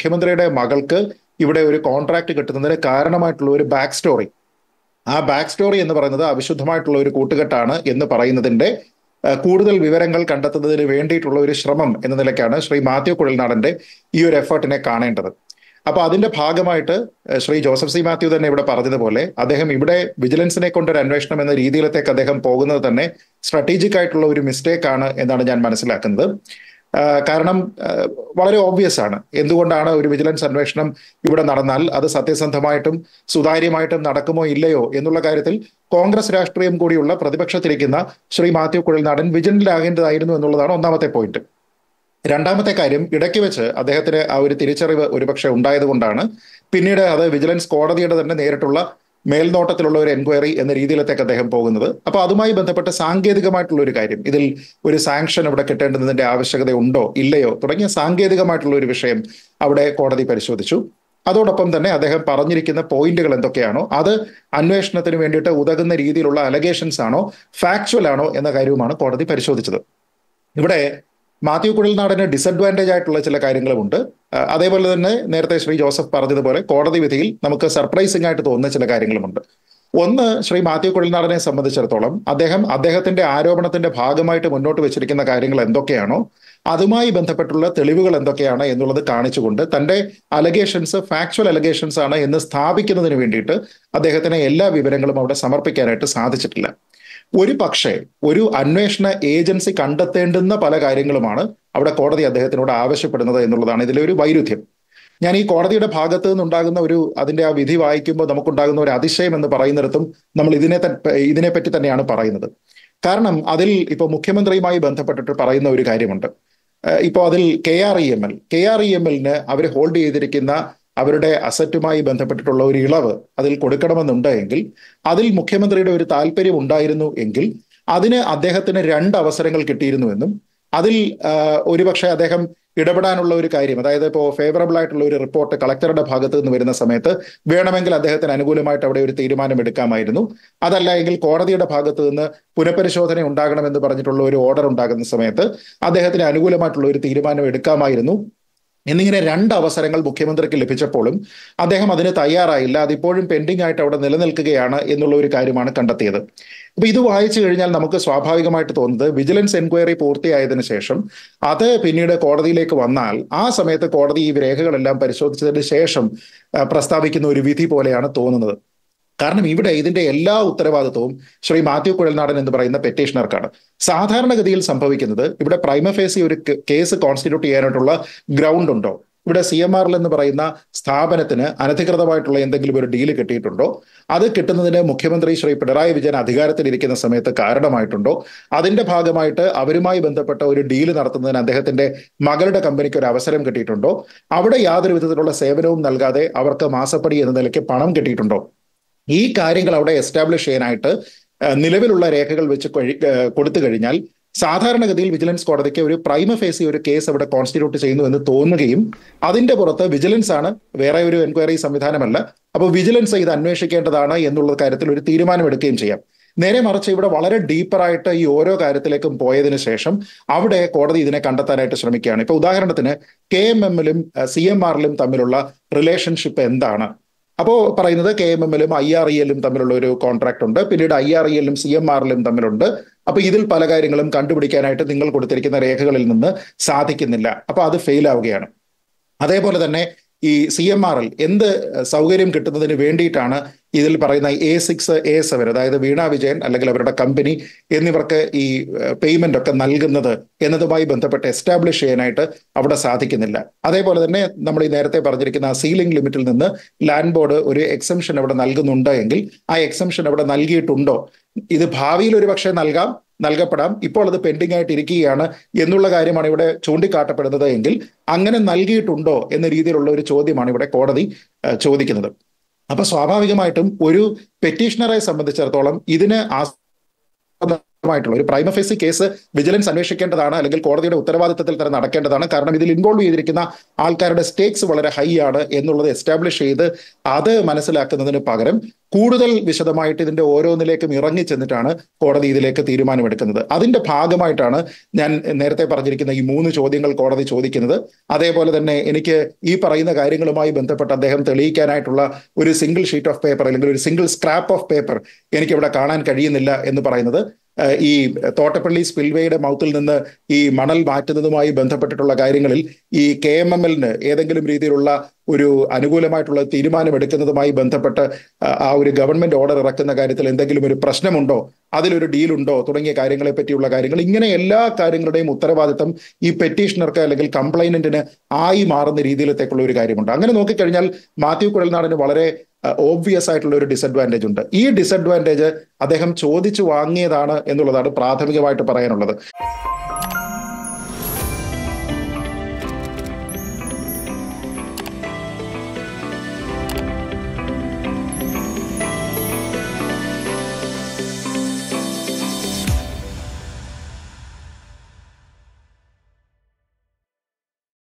മുഖ്യമന്ത്രിയുടെ മകൾക്ക് ഇവിടെ ഒരു കോൺട്രാക്ട് കിട്ടുന്നതിന് കാരണമായിട്ടുള്ള ഒരു ബാക്ക് സ്റ്റോറി ആ ബാക്ക് സ്റ്റോറി എന്ന് പറയുന്നത് അവിശുദ്ധമായിട്ടുള്ള ഒരു കൂട്ടുകെട്ടാണ് എന്ന് പറയുന്നതിന്റെ കൂടുതൽ വിവരങ്ങൾ കണ്ടെത്തുന്നതിന് വേണ്ടിയിട്ടുള്ള ഒരു ശ്രമം എന്ന നിലയ്ക്കാണ് ശ്രീ മാത്യു കുഴൽനാടന്റെ ഈ ഒരു എഫേർട്ടിനെ കാണേണ്ടത് അപ്പൊ അതിന്റെ ഭാഗമായിട്ട് ശ്രീ ജോസഫ് സി മാത്യു തന്നെ ഇവിടെ പറഞ്ഞതുപോലെ അദ്ദേഹം ഇവിടെ വിജിലൻസിനെ കൊണ്ടൊരു അന്വേഷണം എന്ന രീതിയിലത്തേക്ക് അദ്ദേഹം പോകുന്നത് തന്നെ സ്ട്രാറ്റജിക് ആയിട്ടുള്ള ഒരു മിസ്റ്റേക്ക് ആണ് എന്നാണ് ഞാൻ മനസ്സിലാക്കുന്നത് കാരണം വളരെ ഓബ്വിയസ് ആണ് എന്തുകൊണ്ടാണ് ഒരു വിജിലൻസ് അന്വേഷണം ഇവിടെ നടന്നാൽ അത് സത്യസന്ധമായിട്ടും സുതാര്യമായിട്ടും നടക്കുമോ ഇല്ലയോ എന്നുള്ള കാര്യത്തിൽ കോൺഗ്രസ് രാഷ്ട്രീയം കൂടിയുള്ള പ്രതിപക്ഷത്തിരിക്കുന്ന ശ്രീ മാത്യു കുഴൽനാടൻ വിജിലൻ്റിലാകേണ്ടതായിരുന്നു എന്നുള്ളതാണ് ഒന്നാമത്തെ പോയിന്റ് രണ്ടാമത്തെ കാര്യം ഇടയ്ക്ക് വെച്ച് അദ്ദേഹത്തിന് ആ ഒരു തിരിച്ചറിവ് ഒരുപക്ഷെ ഉണ്ടായതുകൊണ്ടാണ് പിന്നീട് അത് വിജിലൻസ് കോടതിയുടെ തന്നെ നേരിട്ടുള്ള മേൽനോട്ടത്തിലുള്ള ഒരു എൻക്വയറി എന്ന രീതിയിലത്തേക്ക് അദ്ദേഹം പോകുന്നത് അപ്പോൾ അതുമായി ബന്ധപ്പെട്ട സാങ്കേതികമായിട്ടുള്ള ഒരു കാര്യം ഇതിൽ ഒരു സാങ്ഷൻ ഇവിടെ കിട്ടേണ്ടതിന്റെ ആവശ്യകത ഉണ്ടോ ഇല്ലയോ തുടങ്ങിയ സാങ്കേതികമായിട്ടുള്ള ഒരു വിഷയം അവിടെ കോടതി പരിശോധിച്ചു അതോടൊപ്പം തന്നെ അദ്ദേഹം പറഞ്ഞിരിക്കുന്ന പോയിന്റുകൾ എന്തൊക്കെയാണോ അത് അന്വേഷണത്തിന് വേണ്ടിയിട്ട് ഉതകുന്ന രീതിയിലുള്ള അലഗേഷൻസ് ആണോ ഫാക്ച്വൽ ആണോ എന്ന കാര്യവുമാണ് കോടതി പരിശോധിച്ചത് ഇവിടെ മാത്യു കുഴൽനാടന് ഡിസഡ്വാൻറ്റേജ് ആയിട്ടുള്ള ചില കാര്യങ്ങളുമുണ്ട് അതേപോലെ തന്നെ നേരത്തെ ശ്രീ ജോസഫ് പറഞ്ഞതുപോലെ കോടതി വിധിയിൽ നമുക്ക് സർപ്രൈസിംഗ് ആയിട്ട് തോന്നുന്ന ചില കാര്യങ്ങളുമുണ്ട് ഒന്ന് ശ്രീ മാത്യു കുഴൽനാടനെ സംബന്ധിച്ചിടത്തോളം അദ്ദേഹം അദ്ദേഹത്തിന്റെ ആരോപണത്തിന്റെ ഭാഗമായിട്ട് മുന്നോട്ട് വെച്ചിരിക്കുന്ന കാര്യങ്ങൾ എന്തൊക്കെയാണോ അതുമായി ബന്ധപ്പെട്ടുള്ള തെളിവുകൾ എന്തൊക്കെയാണ് എന്നുള്ളത് കാണിച്ചുകൊണ്ട് തന്റെ അലഗേഷൻസ് ഫാക്ച്വൽ അലഗേഷൻസ് ആണ് എന്ന് സ്ഥാപിക്കുന്നതിന് വേണ്ടിയിട്ട് അദ്ദേഹത്തിന് എല്ലാ വിവരങ്ങളും അവിടെ സമർപ്പിക്കാനായിട്ട് സാധിച്ചിട്ടില്ല ഒരു പക്ഷേ ഒരു അന്വേഷണ ഏജൻസി കണ്ടെത്തേണ്ടുന്ന പല കാര്യങ്ങളുമാണ് അവിടെ കോടതി അദ്ദേഹത്തിനോട് ആവശ്യപ്പെടുന്നത് എന്നുള്ളതാണ് ഇതിലെ ഒരു വൈരുദ്ധ്യം ഞാൻ ഈ കോടതിയുടെ ഭാഗത്ത് നിന്നുണ്ടാകുന്ന ഒരു അതിന്റെ ആ വിധി വായിക്കുമ്പോൾ നമുക്കുണ്ടാകുന്ന ഒരു അതിശയം എന്ന് പറയുന്നിടത്തും നമ്മൾ ഇതിനെ ഇതിനെപ്പറ്റി തന്നെയാണ് പറയുന്നത് കാരണം അതിൽ ഇപ്പോൾ മുഖ്യമന്ത്രിയുമായി ബന്ധപ്പെട്ടിട്ട് പറയുന്ന ഒരു കാര്യമുണ്ട് ഇപ്പോൾ അതിൽ K R E M L K R E M എല്ലിന് അവർ ഹോൾഡ് ചെയ്തിരിക്കുന്ന അവരുടെ അസറ്റുമായി ബന്ധപ്പെട്ടിട്ടുള്ള ഒരു ഇളവ് അതിൽ കൊടുക്കണമെന്നുണ്ടെങ്കിൽ അതിൽ മുഖ്യമന്ത്രിയുടെ ഒരു താല്പര്യം ഉണ്ടായിരുന്നു എങ്കിൽ അതിന് അദ്ദേഹത്തിന് രണ്ട് അവസരങ്ങൾ കിട്ടിയിരുന്നുവെന്നും അതിൽ ഒരുപക്ഷെ അദ്ദേഹം ഇടപെടാനുള്ള ഒരു കാര്യം അതായത് ഇപ്പോൾ ഫേവറബിൾ ആയിട്ടുള്ള ഒരു റിപ്പോർട്ട് കളക്ടറുടെ ഭാഗത്ത് നിന്ന് വരുന്ന സമയത്ത് വേണമെങ്കിൽ അദ്ദേഹത്തിന് അനുകൂലമായിട്ട് അവിടെ ഒരു തീരുമാനം എടുക്കാമായിരുന്നു അതല്ല എങ്കിൽ കോടതിയുടെ ഭാഗത്ത് നിന്ന് പുനഃപരിശോധന ഉണ്ടാകണമെന്ന് പറഞ്ഞിട്ടുള്ള ഒരു ഓർഡർ ഉണ്ടാകുന്ന സമയത്ത് അദ്ദേഹത്തിന് അനുകൂലമായിട്ടുള്ള ഒരു തീരുമാനം എടുക്കാമായിരുന്നു എന്നിങ്ങനെ രണ്ട് അവസരങ്ങൾ മുഖ്യമന്ത്രിക്ക് ലഭിച്ചപ്പോഴും അദ്ദേഹം അതിന് തയ്യാറായില്ല അതിപ്പോഴും പെൻഡിംഗ് ആയിട്ട് അവിടെ നിലനിൽക്കുകയാണ് എന്നുള്ള ഒരു കാര്യമാണ് കണ്ടെത്തിയത് അപ്പൊ ഇത് വായിച്ചു കഴിഞ്ഞാൽ നമുക്ക് സ്വാഭാവികമായിട്ട് തോന്നുന്നത് വിജിലൻസ് എൻക്വയറി പൂർത്തിയായതിനു ശേഷം അത് പിന്നീട് കോടതിയിലേക്ക് വന്നാൽ ആ സമയത്ത് കോടതി ഈ രേഖകളെല്ലാം പരിശോധിച്ചതിന് ശേഷം പ്രസ്താവിക്കുന്ന ഒരു വിധി പോലെയാണ് തോന്നുന്നത് കാരണം ഇവിടെ ഇതിന്റെ എല്ലാ ഉത്തരവാദിത്വവും ശ്രീ മാത്യു കുഴൽനാടൻ എന്ന് പറയുന്ന പെറ്റീഷണർക്കാണ് സാധാരണഗതിയിൽ സംഭവിക്കുന്നത് ഇവിടെ പ്രൈമഫേസി ഒരു കേസ് കോൺസ്റ്റിറ്റ്യൂട്ട് ചെയ്യാനായിട്ടുള്ള ഗ്രൗണ്ട് ഉണ്ടോ ഇവിടെ സി എം ആർ എൽ എന്ന് പറയുന്ന സ്ഥാപനത്തിന് അനധികൃതമായിട്ടുള്ള എന്തെങ്കിലും ഒരു ഡീല് കിട്ടിയിട്ടുണ്ടോ അത് കിട്ടുന്നതിന് മുഖ്യമന്ത്രി ശ്രീ പിണറായി വിജയൻ അധികാരത്തിൽ ഇരിക്കുന്ന സമയത്ത് കാരണമായിട്ടുണ്ടോ അതിന്റെ ഭാഗമായിട്ട് അവരുമായി ബന്ധപ്പെട്ട ഒരു ഡീല് നടത്തുന്നതിന് അദ്ദേഹത്തിന്റെ മകളുടെ കമ്പനിക്ക് ഒരു അവസരം കിട്ടിയിട്ടുണ്ടോ അവിടെ യാതൊരു വിധത്തിലുള്ള സേവനവും നൽകാതെ അവർക്ക് മാസപ്പടി എന്ന നിലയ്ക്ക് പണം കിട്ടിയിട്ടുണ്ടോ ഈ കാര്യങ്ങൾ അവിടെ എസ്റ്റാബ്ലിഷ് ചെയ്യാനായിട്ട് നിലവിലുള്ള രേഖകൾ വെച്ച് കഴി കൊടുത്തു കഴിഞ്ഞാൽ സാധാരണഗതിയിൽ വിജിലൻസ് കോടതിക്ക് ഒരു പ്രൈമ ഫേസി ഒരു കേസ് അവിടെ കോൺസ്റ്റിറ്റ്യൂട്ട് ചെയ്യുന്നു എന്ന് തോന്നുകയും അതിന്റെ പുറത്ത് വിജിലൻസ് ആണ് വേറെ ഒരു എൻക്വയറി സംവിധാനമല്ല അപ്പോൾ വിജിലൻസ് ഇത് അന്വേഷിക്കേണ്ടതാണ് എന്നുള്ള കാര്യത്തിൽ ഒരു തീരുമാനമെടുക്കുകയും ചെയ്യാം നേരെ മറിച്ച് ഇവിടെ വളരെ ഡീപ്പറായിട്ട് ഈ ഓരോ കാര്യത്തിലേക്കും പോയതിനു ശേഷം അവിടെ കോടതി ഇതിനെ കണ്ടെത്താനായിട്ട് ശ്രമിക്കുകയാണ് ഇപ്പൊ ഉദാഹരണത്തിന് കെ എം എമ്മിലും സി എം ആറിലും തമ്മിലുള്ള റിലേഷൻഷിപ്പ് എന്താണ് അപ്പോൾ പറയുന്നത് കെ എം എമ്മിലും ഐ ആർ ഇ എല്ലും തമ്മിലുള്ള ഒരു കോൺട്രാക്ട് ഉണ്ട് പിന്നീട് ഐ ആർ ഇ എല്ലും സി എം ആറിലും തമ്മിലുണ്ട് അപ്പോൾ ഇതിൽ പല കാര്യങ്ങളും കണ്ടുപിടിക്കാനായിട്ട് നിങ്ങൾ കൊടുത്തിരിക്കുന്ന രേഖകളിൽ നിന്ന് സാധിക്കുന്നില്ല അപ്പോൾ അത് ഫെയിൽ ആവുകയാണ് അതേപോലെ തന്നെ ഈ സി എം ആർ എൽ എന്ത് സൗകര്യം കിട്ടുന്നതിന് വേണ്ടിയിട്ടാണ് ഇതിൽ പറയുന്ന എ സിക്സ് എ സെവൻ അതായത് വീണ വിജയൻ അല്ലെങ്കിൽ അവരുടെ കമ്പനി എന്നിവർക്ക് ഈ പേയ്മെന്റ് ഒക്കെ നൽകുന്നത് എന്നതുമായി ബന്ധപ്പെട്ട് എസ്റ്റാബ്ലിഷ് ചെയ്യാനായിട്ട് അവിടെ സാധിക്കുന്നില്ല അതേപോലെ തന്നെ നമ്മൾ ഈ നേരത്തെ പറഞ്ഞിരിക്കുന്ന ആ സീലിംഗ് ലിമിറ്റിൽ നിന്ന് ലാൻഡ് ബോർഡ് ഒരു എക്സംഷൻ അവിടെ നൽകുന്നുണ്ടോ എങ്കിൽ ആ എക്സംഷൻ അവിടെ നൽകിയിട്ടുണ്ടോ ഇത് ഭാവിയിൽ ഒരു പക്ഷേ നൽകാം നൽകപ്പെടാം ഇപ്പോൾ അത് പെൻഡിംഗ് ആയിട്ട് ഇരിക്കുകയാണ് എന്നുള്ള കാര്യമാണ് ഇവിടെ ചൂണ്ടിക്കാട്ടപ്പെടുന്നത് എങ്കിൽ അങ്ങനെ നൽകിയിട്ടുണ്ടോ എന്ന രീതിയിലുള്ള ഒരു ചോദ്യമാണ് ഇവിടെ കോടതി ചോദിക്കുന്നത് അപ്പൊ സ്വാഭാവികമായിട്ടും ഒരു പെറ്റീഷണറെ സംബന്ധിച്ചിടത്തോളം ഇതിന് ആ ആയിട്ടുള്ള ഒരു പ്രൈമഫേസി കേസ് വിജിലൻസ് അന്വേഷിക്കേണ്ടതാണ് അല്ലെങ്കിൽ കോടതിയുടെ ഉത്തരവാദിത്തത്തിൽ തന്നെ നടക്കേണ്ടതാണ് കാരണം ഇതിൽ ഇൻവോൾവ് ചെയ്തിരിക്കുന്ന ആൾക്കാരുടെ സ്റ്റേക്സ് വളരെ ഹൈ ആണ് എന്നുള്ളത് എസ്റ്റാബ്ലിഷ് ചെയ്ത് അത് മനസ്സിലാക്കുന്നതിന് പകരം കൂടുതൽ വിശദമായിട്ട് ഇതിന്റെ ഓരോന്നിലേക്കും ഇറങ്ങി ചെന്നിട്ടാണ് കോടതി ഇതിലേക്ക് തീരുമാനമെടുക്കുന്നത് അതിന്റെ ഭാഗമായിട്ടാണ് ഞാൻ നേരത്തെ പറഞ്ഞിരിക്കുന്ന ഈ മൂന്ന് ചോദ്യങ്ങൾ കോടതി ചോദിക്കുന്നത് അതേപോലെ തന്നെ എനിക്ക് ഈ പറയുന്ന കാര്യങ്ങളുമായി ബന്ധപ്പെട്ട് അദ്ദേഹം തെളിയിക്കാനായിട്ടുള്ള ഒരു സിംഗിൾ ഷീറ്റ് ഓഫ് പേപ്പർ അല്ലെങ്കിൽ ഒരു സിംഗിൾ സ്ക്രാപ്പ് ഓഫ് പേപ്പർ എനിക്കിവിടെ കാണാൻ കഴിയുന്നില്ല എന്ന് പറയുന്നത് ഈ തോട്ടപ്പള്ളി സ്പിൽവേയുടെ മൗത്തിൽ നിന്ന് ഈ മണൽ മാറ്റുന്നതുമായി ബന്ധപ്പെട്ടിട്ടുള്ള കാര്യങ്ങളിൽ ഈ കെ എം എം എല്ലിന് ഏതെങ്കിലും രീതിയിലുള്ള ഒരു അനുകൂലമായിട്ടുള്ള തീരുമാനമെടുക്കുന്നതുമായി ബന്ധപ്പെട്ട് ആ ഒരു ഗവൺമെന്റ് ഓർഡർ ഇറക്കുന്ന കാര്യത്തിൽ എന്തെങ്കിലും ഒരു പ്രശ്നമുണ്ടോ അതിലൊരു ഡീലുണ്ടോ തുടങ്ങിയ കാര്യങ്ങളെ പറ്റിയുള്ള കാര്യങ്ങൾ ഇങ്ങനെ എല്ലാ കാര്യങ്ങളുടെയും ഉത്തരവാദിത്തം ഈ പെറ്റീഷണർക്ക് അല്ലെങ്കിൽ കംപ്ലൈനന്റിന് ആയി മാറുന്ന രീതിയിലത്തേക്കുള്ള ഒരു കാര്യമുണ്ട് അങ്ങനെ നോക്കിക്കഴിഞ്ഞാൽ മാത്യു കുഴൽനാടിന് വളരെ ഓബ്വിയസ് ആയിട്ടുള്ള ഒരു ഡിസഡ്വാൻറ്റേജ് ഉണ്ട് ഈ ഡിസഡ്വാൻറ്റേജ് അദ്ദേഹം ചോദിച്ചു വാങ്ങിയതാണ് എന്നുള്ളതാണ് പ്രാഥമികമായിട്ട് പറയാനുള്ളത്